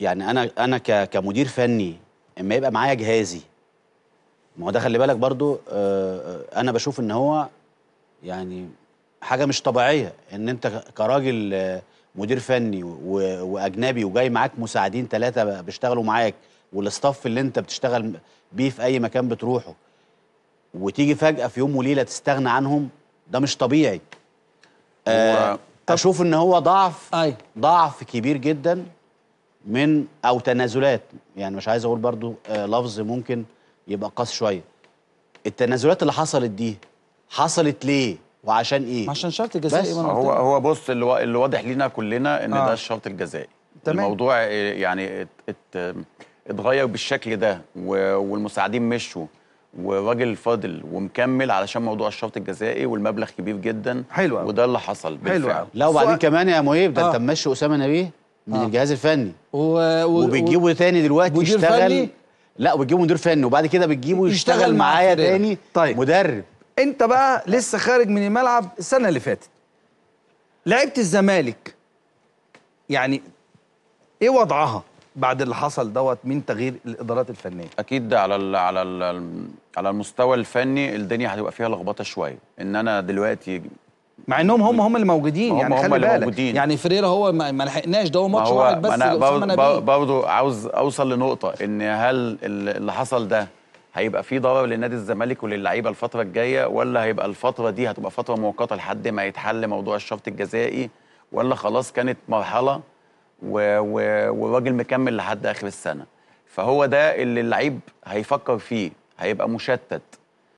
يعني انا انا كمدير فني اما يبقى معايا جهازي ما هو ده خلي بالك برضو آه، آه، انا بشوف ان هو يعني حاجه مش طبيعيه ان انت كراجل آه، مدير فني واجنبي وجاي معاك مساعدين ثلاثه بيشتغلوا معاك والاستاف اللي انت بتشتغل بيه في اي مكان بتروحه وتيجي فجاه في يوم وليله تستغنى عنهم ده مش طبيعي و... اشوف ان هو ضعف أي. ضعف كبير جدا من او تنازلات يعني مش عايز اقول برضو آه، لفظ ممكن يبقى قاس شويه التنازلات اللي حصلت دي حصلت ليه وعشان ايه عشان شرط جزائي بس هو هو بص اللي, واضح لينا كلنا ان آه. ده الشرط الجزائي تمام. الموضوع آه، يعني ات اتغير بالشكل ده والمساعدين مشوا وراجل فاضل ومكمل علشان موضوع الشرط الجزائي والمبلغ كبير جدا حلو وده اللي حصل بالفعل حلو لا وبعدين كمان يا مهيب ده آه. انت ممشي اسامه نبيه من آه. الجهاز الفني و... و... وبتجيبه تاني دلوقتي يشتغل فني؟ لا وبتجيبه مدير فني وبعد كده بتجيبه يشتغل, معايا تاني طيب. مدرب انت بقى لسه خارج من الملعب السنه اللي فاتت لعيبه الزمالك يعني ايه وضعها بعد اللي حصل دوت من تغيير الادارات الفنيه اكيد على ال على ال على المستوى الفني الدنيا هتبقى فيها لخبطه شويه ان انا دلوقتي مع انهم هم هم اللي موجودين يعني هم خلي بالك موجودين. يعني فريرا هو ما لحقناش ده هو ماتش واحد بس انا برضه برضه عاوز اوصل لنقطه ان هل اللي حصل ده هيبقى في ضرر لنادي الزمالك وللعيبه الفتره الجايه ولا هيبقى الفتره دي هتبقى فتره مؤقته لحد ما يتحل موضوع الشرط الجزائي ولا خلاص كانت مرحله والراجل مكمل لحد اخر السنه فهو ده اللي اللعيب هيفكر فيه هيبقى مشتت